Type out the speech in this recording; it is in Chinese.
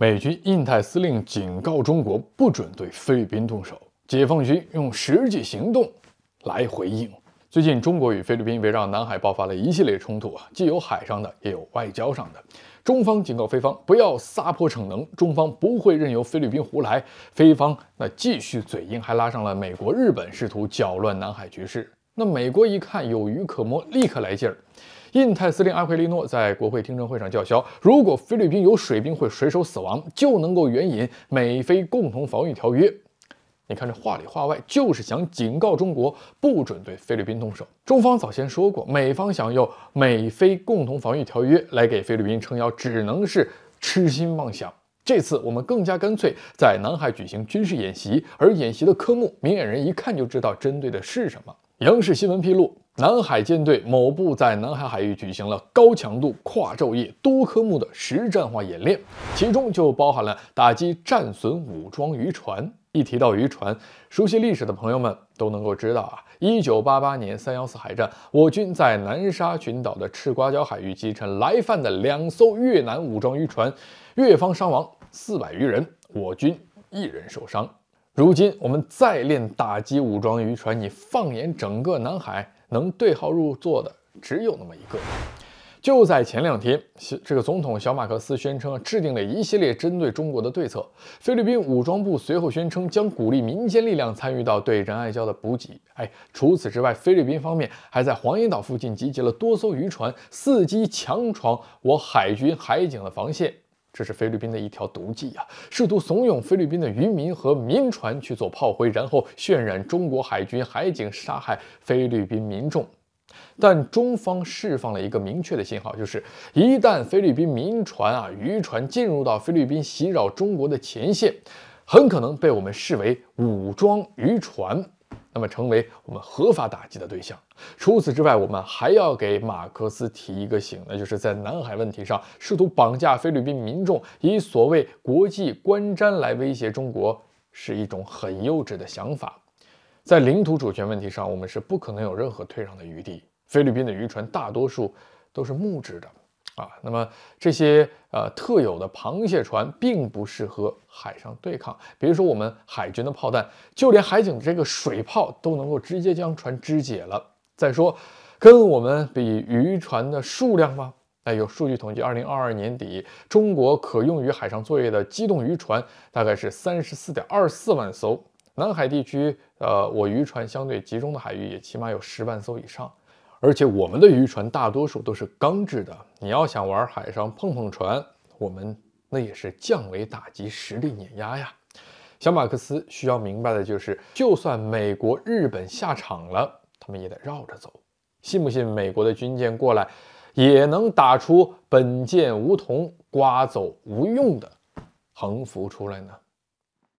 美军印太司令警告中国不准对菲律宾动手，解放军用实际行动来回应。最近，中国与菲律宾围绕南海爆发了一系列冲突啊，既有海上的，也有外交上的。中方警告菲方不要撒泼逞能，中方不会任由菲律宾胡来。菲方那继续嘴硬，还拉上了美国、日本，试图搅乱南海局势。那美国一看有鱼可摸，立刻来劲儿。印太司令阿奎利诺在国会听证会上叫嚣：“如果菲律宾有水兵会水手死亡，就能够援引美菲共同防御条约。”你看这话里话外就是想警告中国，不准对菲律宾动手。中方早先说过，美方想用美菲共同防御条约来给菲律宾撑腰，只能是痴心妄想。这次我们更加干脆，在南海举行军事演习，而演习的科目，明眼人一看就知道针对的是什么。央视新闻披露，南海舰队某部在南海海域举行了高强度、跨昼夜、多科目的实战化演练，其中就包含了打击战损武装渔船。一提到渔船，熟悉历史的朋友们都能够知道啊，一九八八年三幺四海战，我军在南沙群岛的赤瓜礁海域击沉来犯的两艘越南武装渔船，越方伤亡四百余人，我军一人受伤。如今我们再练打击武装渔船，你放眼整个南海，能对号入座的只有那么一个。就在前两天，这个总统小马克思宣称啊，制定了一系列针对中国的对策。菲律宾武装部随后宣称，将鼓励民间力量参与到对仁爱礁的补给。哎，除此之外，菲律宾方面还在黄岩岛附近集结了多艘渔船，伺机强闯我海军海警的防线。这是菲律宾的一条毒计啊！试图怂恿菲律宾的渔民和民船去做炮灰，然后渲染中国海军、海警杀害菲律宾民众。但中方释放了一个明确的信号，就是一旦菲律宾民船啊、渔船进入到菲律宾袭扰中国的前线，很可能被我们视为武装渔船。那么成为我们合法打击的对象。除此之外，我们还要给马克思提一个醒，那就是在南海问题上，试图绑架菲律宾民众，以所谓国际观瞻来威胁中国，是一种很幼稚的想法。在领土主权问题上，我们是不可能有任何退让的余地。菲律宾的渔船大多数都是木质的。啊，那么这些呃特有的螃蟹船并不适合海上对抗，比如说我们海军的炮弹，就连海警这个水炮都能够直接将船肢解了。再说，跟我们比渔船的数量吗？哎，有数据统计，二零二二年底，中国可用于海上作业的机动渔船大概是三十四点二四万艘，南海地区呃我渔船相对集中的海域也起码有十万艘以上。而且我们的渔船大多数都是钢制的，你要想玩海上碰碰船，我们那也是降维打击、实力碾压呀。小马克思需要明白的就是，就算美国、日本下场了，他们也得绕着走。信不信美国的军舰过来，也能打出“本舰无铜，刮走无用”的横幅出来呢？